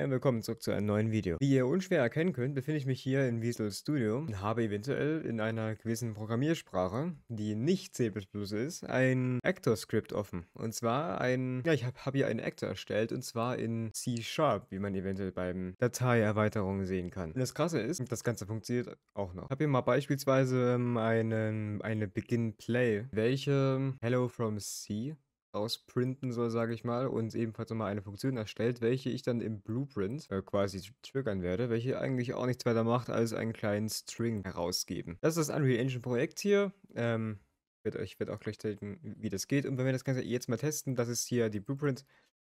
Ja, willkommen zurück zu einem neuen Video. Wie ihr unschwer erkennen könnt, befinde ich mich hier in Visual Studio und habe eventuell in einer gewissen Programmiersprache, die nicht C++ ist, ein Actor-Script offen. Und zwar ein, ja, ich habe hab hier einen Actor erstellt und zwar in C-Sharp, wie man eventuell beim Dateierweiterungen sehen kann. Und das Krasse ist, das Ganze funktioniert auch noch. Ich habe hier mal beispielsweise ähm, einen, eine Begin-Play, welche Hello from C ausprinten soll, sage ich mal, und ebenfalls nochmal eine Funktion erstellt, welche ich dann im Blueprint äh, quasi triggern werde, welche eigentlich auch nichts weiter macht, als einen kleinen String herausgeben. Das ist das Unreal Engine Projekt hier. Ähm, ich werde euch auch gleich zeigen, wie das geht. Und wenn wir das Ganze jetzt mal testen, das ist hier die Blueprint.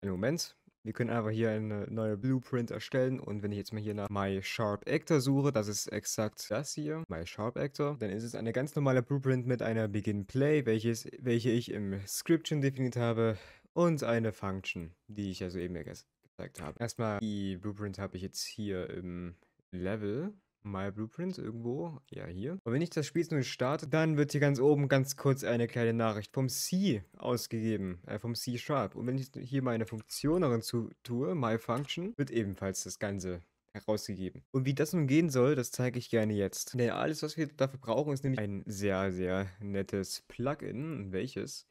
Einen Moment, wir können einfach hier eine neue Blueprint erstellen und wenn ich jetzt mal hier nach My Sharp Actor suche, das ist exakt das hier, My Sharp Actor, dann ist es eine ganz normale Blueprint mit einer Begin Play, welches, welche ich im Scription definiert habe und eine Function, die ich also eben gezeigt habe. Erstmal die Blueprint habe ich jetzt hier im Level My Blueprints irgendwo. Ja, hier. Und wenn ich das Spiel jetzt nun starte, dann wird hier ganz oben ganz kurz eine kleine Nachricht vom C ausgegeben, äh, vom C Sharp. Und wenn ich hier meine Funktion darin zu tue, My Function, wird ebenfalls das Ganze herausgegeben. Und wie das nun gehen soll, das zeige ich gerne jetzt. Denn alles, was wir dafür brauchen, ist nämlich ein sehr, sehr nettes Plugin. Welches?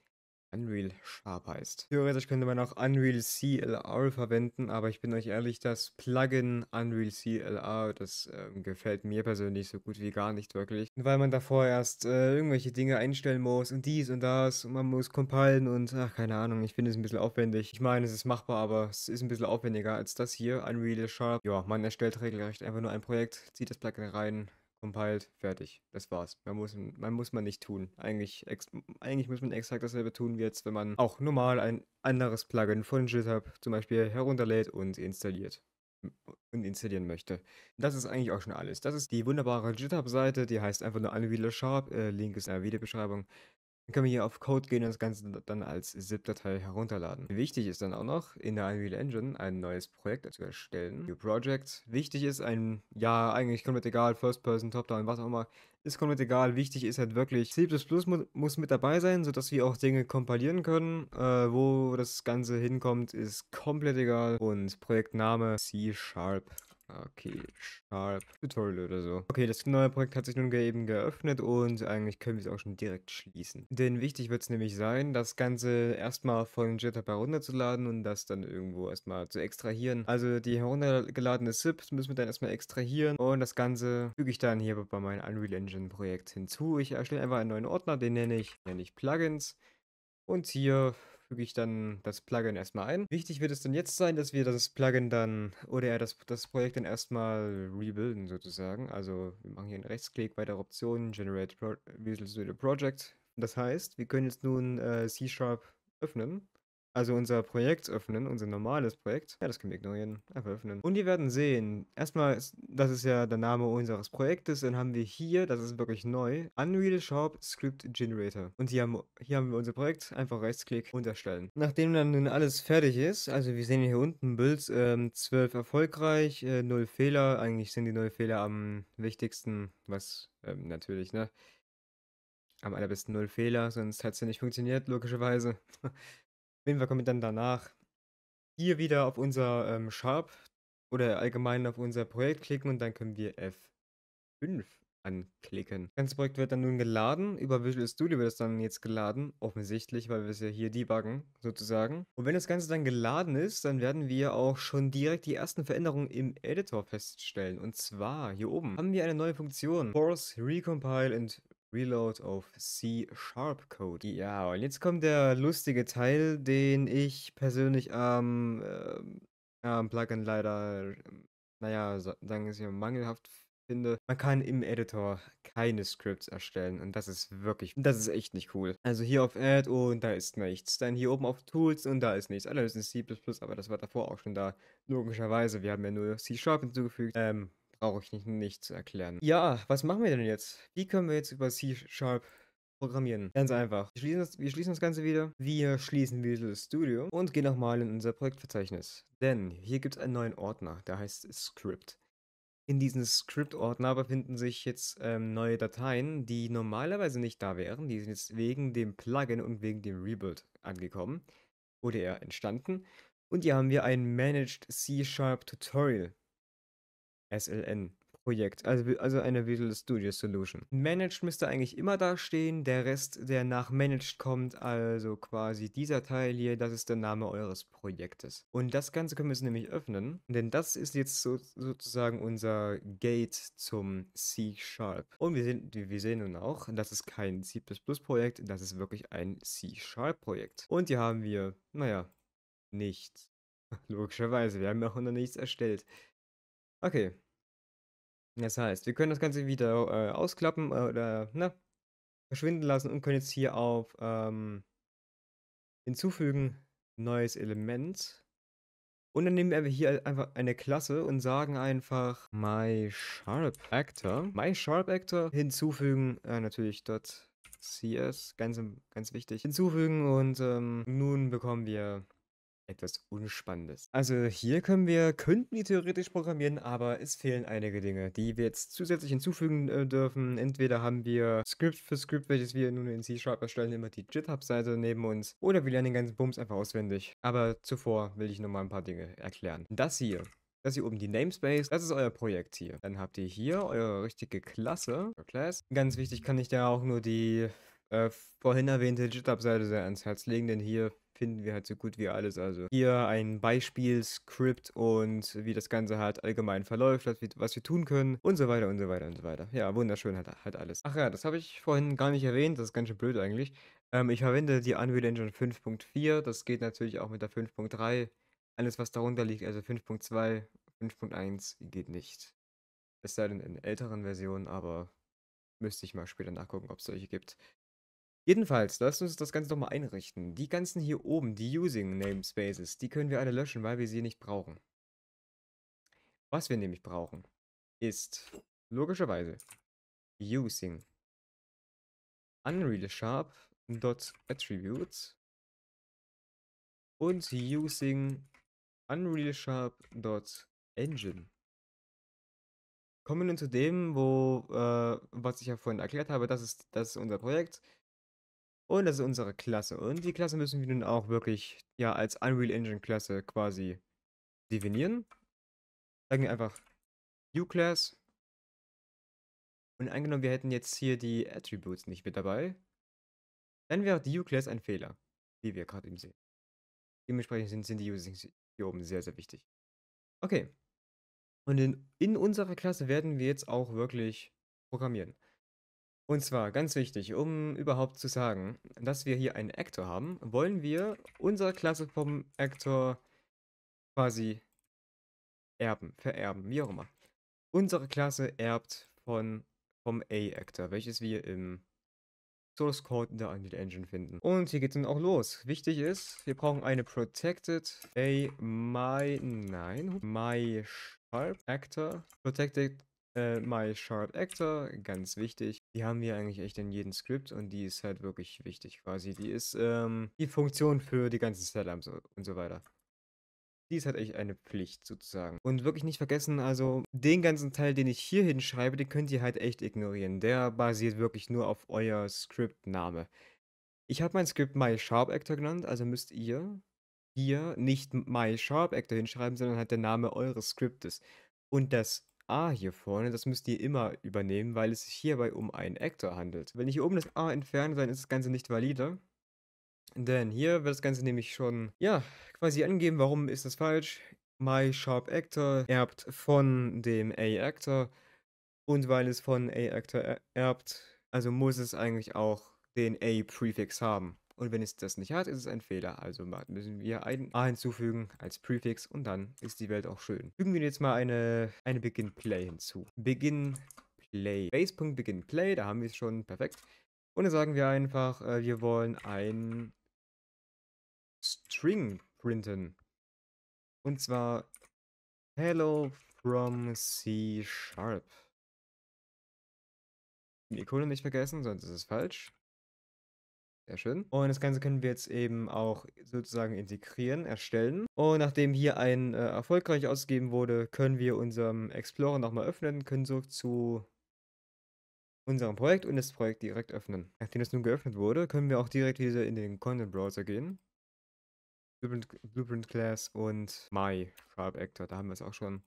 Unreal Sharp heißt. Theoretisch könnte man auch Unreal CLR verwenden, aber ich bin euch ehrlich, das Plugin Unreal CLR, das äh, gefällt mir persönlich so gut wie gar nicht wirklich. weil man davor erst äh, irgendwelche Dinge einstellen muss und dies und das und man muss compilen und ach, keine Ahnung, ich finde es ein bisschen aufwendig. Ich meine, es ist machbar, aber es ist ein bisschen aufwendiger als das hier, Unreal Sharp. Ja, man erstellt regelrecht einfach nur ein Projekt, zieht das Plugin rein, compiled, fertig. Das war's. Man muss, man muss man nicht tun. Eigentlich, ex, eigentlich muss man exakt dasselbe tun wie jetzt, wenn man auch normal ein anderes Plugin von GitHub zum Beispiel herunterlädt und installiert und installieren möchte. Das ist eigentlich auch schon alles. Das ist die wunderbare GitHub-Seite, die heißt einfach nur Unreader Sharp. Äh, Link ist in der Videobeschreibung. Dann können wir hier auf Code gehen und das Ganze dann als ZIP-Datei herunterladen. Wichtig ist dann auch noch, in der Unreal Engine ein neues Projekt zu erstellen. New Project. Wichtig ist ein, ja, eigentlich komplett egal, First Person, Top-Down, was auch immer, ist komplett egal. Wichtig ist halt wirklich, C++ mu muss mit dabei sein, sodass wir auch Dinge kompilieren können. Äh, wo das Ganze hinkommt, ist komplett egal. Und Projektname C-Sharp. Okay, Sharp Tutorial oder so. Okay, das neue Projekt hat sich nun eben geöffnet und eigentlich können wir es auch schon direkt schließen. Denn wichtig wird es nämlich sein, das Ganze erstmal von Jetpack herunterzuladen und das dann irgendwo erstmal zu extrahieren. Also die heruntergeladene SIP müssen wir dann erstmal extrahieren und das Ganze füge ich dann hier bei meinem Unreal Engine Projekt hinzu. Ich erstelle einfach einen neuen Ordner, den nenne ich, nenne ich Plugins. Und hier füge ich dann das Plugin erstmal ein. Wichtig wird es dann jetzt sein, dass wir das Plugin dann oder ja, das, das Projekt dann erstmal rebuilden sozusagen. Also wir machen hier einen Rechtsklick, weitere Optionen, Generate Pro Visual Studio Project. Das heißt, wir können jetzt nun äh, C-Sharp öffnen also unser Projekt öffnen, unser normales Projekt. Ja, das können wir ignorieren. Einfach öffnen. Und ihr werden sehen, erstmal, das ist ja der Name unseres Projektes. Dann haben wir hier, das ist wirklich neu, Unreal Shop Script Generator. Und hier haben, hier haben wir unser Projekt. Einfach Rechtsklick unterstellen. Nachdem dann alles fertig ist, also wir sehen hier unten Builds ähm, 12 erfolgreich, äh, 0 Fehler. Eigentlich sind die 0 Fehler am wichtigsten, was ähm, natürlich, ne? Am allerbesten 0 Fehler, sonst hat es ja nicht funktioniert, logischerweise. Auf jeden Fall kommen wir dann danach hier wieder auf unser ähm, Sharp oder allgemein auf unser Projekt klicken und dann können wir F5 anklicken. Das ganze Projekt wird dann nun geladen. Über Visual Studio wird es dann jetzt geladen, offensichtlich, weil wir es ja hier debuggen, sozusagen. Und wenn das Ganze dann geladen ist, dann werden wir auch schon direkt die ersten Veränderungen im Editor feststellen. Und zwar hier oben haben wir eine neue Funktion, Force Recompile and Reload auf C-Sharp Code. Ja, und jetzt kommt der lustige Teil, den ich persönlich am ähm, ähm, Plugin leider, ähm, naja, sagen wir es mangelhaft finde. Man kann im Editor keine Scripts erstellen und das ist wirklich, das ist echt nicht cool. Also hier auf Add und da ist nichts. Dann hier oben auf Tools und da ist nichts. Alles ist C++, aber das war davor auch schon da. Logischerweise, wir haben ja nur C-Sharp hinzugefügt. Ähm, Brauche ich nicht, nicht zu erklären. Ja, was machen wir denn jetzt? Wie können wir jetzt über C-Sharp programmieren? Ganz einfach. Wir schließen, das, wir schließen das Ganze wieder. Wir schließen Visual Studio und gehen nochmal in unser Projektverzeichnis. Denn hier gibt es einen neuen Ordner, der heißt Script. In diesem Script-Ordner befinden sich jetzt ähm, neue Dateien, die normalerweise nicht da wären. Die sind jetzt wegen dem Plugin und wegen dem Rebuild angekommen. oder er entstanden. Und hier haben wir ein Managed C-Sharp Tutorial SLN. Projekt, also, also eine Visual Studio Solution. Managed müsste eigentlich immer da stehen, der Rest, der nach Managed kommt, also quasi dieser Teil hier, das ist der Name eures Projektes. Und das Ganze können wir jetzt nämlich öffnen, denn das ist jetzt so, sozusagen unser Gate zum C-Sharp. Und wir, sind, wir sehen nun auch, das ist kein C++-Projekt, das ist wirklich ein C-Sharp-Projekt. Und hier haben wir, naja, nichts. Logischerweise, wir haben ja auch noch nichts erstellt. Okay. Das heißt, wir können das Ganze wieder äh, ausklappen äh, oder na, ne, verschwinden lassen und können jetzt hier auf ähm, hinzufügen neues Element. Und dann nehmen wir hier einfach eine Klasse und sagen einfach mySharpActor. mySharpActor hinzufügen, äh, natürlich dort CS, ganz, ganz wichtig, hinzufügen und ähm, nun bekommen wir etwas Unspannendes. Also hier können wir, könnten wir theoretisch programmieren, aber es fehlen einige Dinge, die wir jetzt zusätzlich hinzufügen äh, dürfen. Entweder haben wir Script für Script, welches wir nun in C-Sharp erstellen, immer die GitHub-Seite neben uns, oder wir lernen den ganzen Bums einfach auswendig. Aber zuvor will ich nochmal ein paar Dinge erklären. Das hier das hier oben die Namespace, das ist euer Projekt hier. Dann habt ihr hier eure richtige Klasse, Class. Ganz wichtig kann ich da auch nur die äh, vorhin erwähnte GitHub-Seite sehr ans Herz legen, denn hier finden wir halt so gut wie alles. Also hier ein Beispielskript und wie das Ganze halt allgemein verläuft, was wir, was wir tun können und so weiter und so weiter und so weiter. Ja, wunderschön halt, halt alles. Ach ja, das habe ich vorhin gar nicht erwähnt, das ist ganz schön blöd eigentlich. Ähm, ich verwende die Unreal Engine 5.4, das geht natürlich auch mit der 5.3. Alles, was darunter liegt, also 5.2, 5.1, geht nicht. Es sei denn in älteren Versionen, aber müsste ich mal später nachgucken, ob es solche gibt. Jedenfalls, lasst uns das Ganze nochmal einrichten. Die ganzen hier oben, die Using Namespaces, die können wir alle löschen, weil wir sie nicht brauchen. Was wir nämlich brauchen, ist logischerweise Using UnrealSharp.attributes und Using UnrealSharp.engine. Kommen wir nun zu dem, wo, äh, was ich ja vorhin erklärt habe, das ist, das ist unser Projekt. Und das ist unsere Klasse. Und die Klasse müssen wir nun auch wirklich, ja, als Unreal Engine Klasse quasi definieren. Sagen wir einfach U-Class. Und angenommen, wir hätten jetzt hier die Attributes nicht mit dabei, dann wäre die U-Class ein Fehler, wie wir gerade eben sehen. Dementsprechend sind, sind die Usings hier oben sehr, sehr wichtig. Okay. Und in, in unserer Klasse werden wir jetzt auch wirklich programmieren. Und zwar ganz wichtig, um überhaupt zu sagen, dass wir hier einen Actor haben, wollen wir unser Klasse vom Actor quasi erben, vererben, wie auch immer. Unsere Klasse erbt von, vom A-Actor, welches wir im Source Code in der Unreal Engine finden. Und hier geht es dann auch los. Wichtig ist, wir brauchen eine Protected A My, nein, My Sharp Actor. Protected äh, My Sharp Actor, ganz wichtig. Die haben wir eigentlich echt in jedem Script und die ist halt wirklich wichtig quasi. Die ist ähm, die Funktion für die ganzen Setups und so weiter. Die ist halt echt eine Pflicht sozusagen. Und wirklich nicht vergessen, also den ganzen Teil, den ich hier hinschreibe, den könnt ihr halt echt ignorieren. Der basiert wirklich nur auf euer Script-Name. Ich habe mein Script My Sharp Actor genannt, also müsst ihr hier nicht My Sharp Actor hinschreiben, sondern halt der Name eures Skriptes. Und das A hier vorne, das müsst ihr immer übernehmen, weil es sich hierbei um einen Actor handelt. Wenn ich hier oben das A entferne, dann ist das Ganze nicht valide. Denn hier wird das Ganze nämlich schon, ja, quasi angeben, warum ist das falsch. My Sharp Actor erbt von dem A-Actor und weil es von A-Actor erbt, also muss es eigentlich auch den A-Prefix haben. Und wenn es das nicht hat, ist es ein Fehler. Also müssen wir ein A hinzufügen als Prefix und dann ist die Welt auch schön. Fügen wir jetzt mal eine, eine Begin Play hinzu. Begin Play. Base.begin Play, da haben wir es schon. Perfekt. Und dann sagen wir einfach, äh, wir wollen ein String printen. Und zwar Hello from C Sharp. Die Ikone nicht vergessen, sonst ist es falsch. Sehr schön. Und das Ganze können wir jetzt eben auch sozusagen integrieren, erstellen. Und nachdem hier ein äh, erfolgreich ausgegeben wurde, können wir unseren Explorer nochmal öffnen, können zurück zu unserem Projekt und das Projekt direkt öffnen. Nachdem es nun geöffnet wurde, können wir auch direkt wieder in den Content Browser gehen. Blueprint, Blueprint Class und My Sharp Actor, da haben wir es auch schon.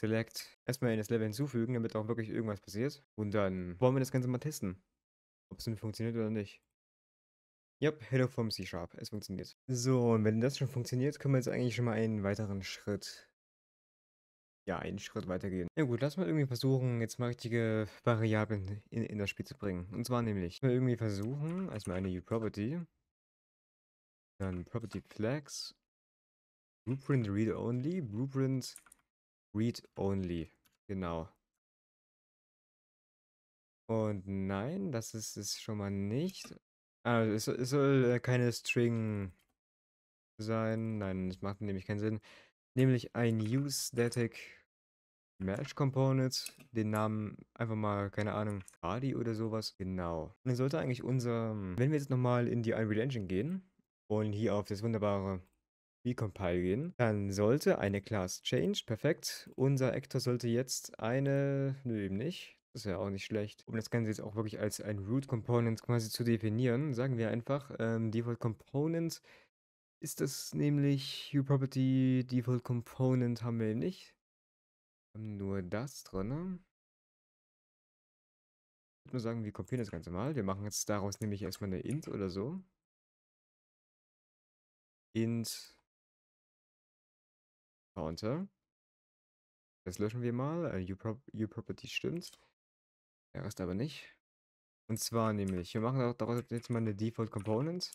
Select. Erstmal in das Level hinzufügen, damit auch wirklich irgendwas passiert. Und dann wollen wir das Ganze mal testen, ob es nun funktioniert oder nicht. Ja, Hello vom C-Sharp. Es funktioniert. So, und wenn das schon funktioniert, können wir jetzt eigentlich schon mal einen weiteren Schritt. Ja, einen Schritt weitergehen. Ja gut, lass mal irgendwie versuchen, jetzt mal richtige Variablen in, in das Spiel zu bringen. Und zwar nämlich, mal irgendwie versuchen, erstmal eine U-Property, dann Property Flags, Blueprint Read Only, Blueprint Read Only. Genau. Und nein, das ist es schon mal nicht. Also ah, es, es soll äh, keine String sein. Nein, das macht nämlich keinen Sinn. Nämlich ein use-static Match Components. den Namen einfach mal, keine Ahnung, Hardy oder sowas. Genau. Und dann sollte eigentlich unser, hm, wenn wir jetzt nochmal in die Unreal Engine gehen und hier auf das wunderbare Recompile gehen, dann sollte eine Class Change, perfekt. Unser Actor sollte jetzt eine, nö, eben nicht. Ist ja auch nicht schlecht. Um das Ganze jetzt auch wirklich als ein Root Component quasi zu definieren, sagen wir einfach, ähm, Default Component ist das nämlich U Property Default Component haben wir nicht. Wir haben nur das drin. Ich würde mal sagen, wir kopieren das Ganze mal. Wir machen jetzt daraus nämlich erstmal eine int oder so. int counter. Das löschen wir mal. uProperty stimmt. Der Rest aber nicht. Und zwar nämlich, wir machen daraus jetzt mal eine Default Component.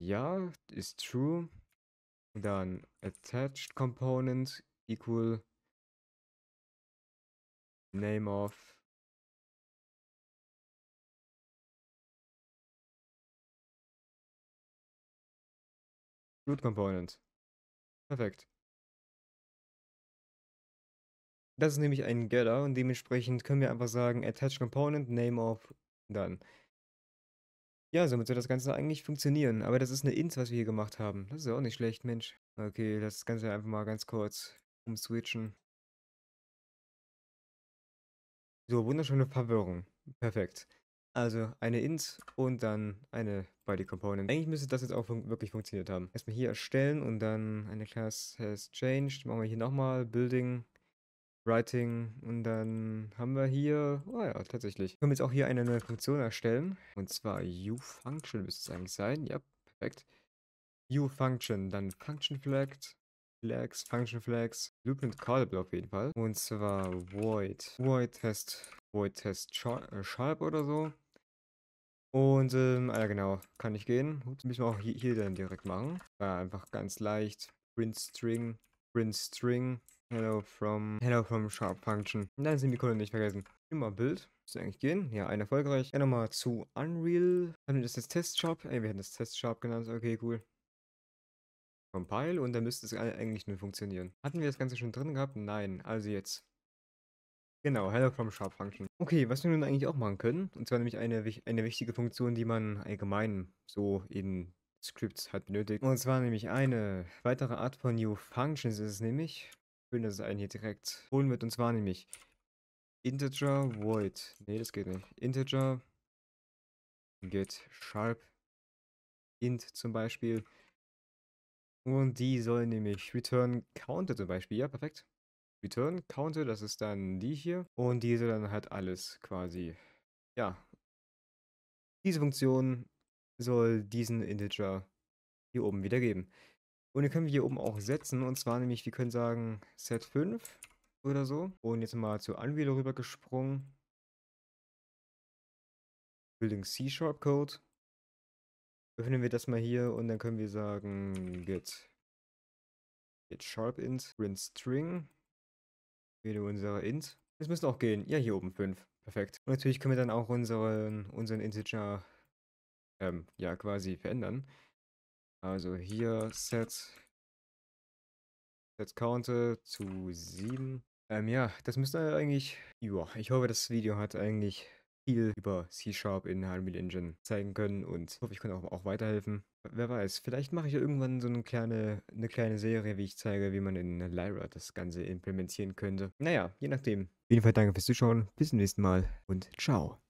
Ja, ist true. dann attached component equal name of root component. Perfekt. Das ist nämlich ein Getter und dementsprechend können wir einfach sagen, attach component, name of, dann. Ja, somit soll das Ganze eigentlich funktionieren. Aber das ist eine Int, was wir hier gemacht haben. Das ist ja auch nicht schlecht, Mensch. Okay, lass das Ganze einfach mal ganz kurz umswitchen. So, wunderschöne Verwirrung. Perfekt. Also eine Int und dann eine Body Component. Eigentlich müsste das jetzt auch fun wirklich funktioniert haben. Erstmal hier erstellen und dann eine Class has changed. Machen wir hier nochmal Building Writing und dann haben wir hier, oh ja, tatsächlich. Können wir jetzt auch hier eine neue Funktion erstellen und zwar uFunction müsste es eigentlich sein. Ja, perfekt. uFunction, dann Function Flagged. Flags, Function Flags, Blueprint Callable auf jeden Fall. Und zwar Void. Void Test, Void Test äh, Sharp oder so. Und, ähm, ah ja genau, kann ich gehen. Ups, müssen wir auch hier, hier dann direkt machen. Ja, äh, einfach ganz leicht. Print String, Print String, Hello from, hello from Sharp Function. Nein, dann sind die Kunden nicht vergessen. Immer Bild. Muss eigentlich gehen. Ja, ein erfolgreich. Dann nochmal zu Unreal. Haben wir das jetzt Test Sharp? Ey, wir hätten das Test Sharp genannt. Okay, cool. Compile und dann müsste es eigentlich nur funktionieren. Hatten wir das Ganze schon drin gehabt? Nein, also jetzt. Genau, Hello from Sharp Function. Okay, was wir nun eigentlich auch machen können, und zwar nämlich eine, eine wichtige Funktion, die man allgemein so in Scripts halt benötigt. Und zwar nämlich eine weitere Art von New Functions ist es nämlich, Schön, dass es einen hier direkt holen wird. Und zwar nämlich Integer Void. Ne, das geht nicht. Integer get Sharp Int zum Beispiel. Und die soll nämlich return Counter zum Beispiel. Ja, perfekt. Return Counter, das ist dann die hier. Und diese dann halt alles quasi. Ja. Diese Funktion soll diesen Integer hier oben wiedergeben. Und den können wir hier oben auch setzen. Und zwar nämlich, wir können sagen, Set 5 oder so. Und jetzt mal zu Unreal rüber gesprungen. Building C-Sharp Code. Öffnen wir das mal hier und dann können wir sagen, get, get sharp int, print string. wähle unsere int. Das müsste auch gehen. Ja, hier oben 5. Perfekt. Und natürlich können wir dann auch unseren, unseren Integer, ähm, ja, quasi verändern. Also hier Set, Set Counter zu 7. Ähm, ja, das müsste eigentlich, ja, ich hoffe, das Video hat eigentlich viel über C-Sharp in Unreal Engine zeigen können und hoffe, ich konnte auch, auch weiterhelfen. Wer weiß, vielleicht mache ich ja irgendwann so eine kleine, eine kleine Serie, wie ich zeige, wie man in Lyra das Ganze implementieren könnte. Naja, je nachdem. Auf jeden Fall danke fürs Zuschauen, bis zum nächsten Mal und ciao.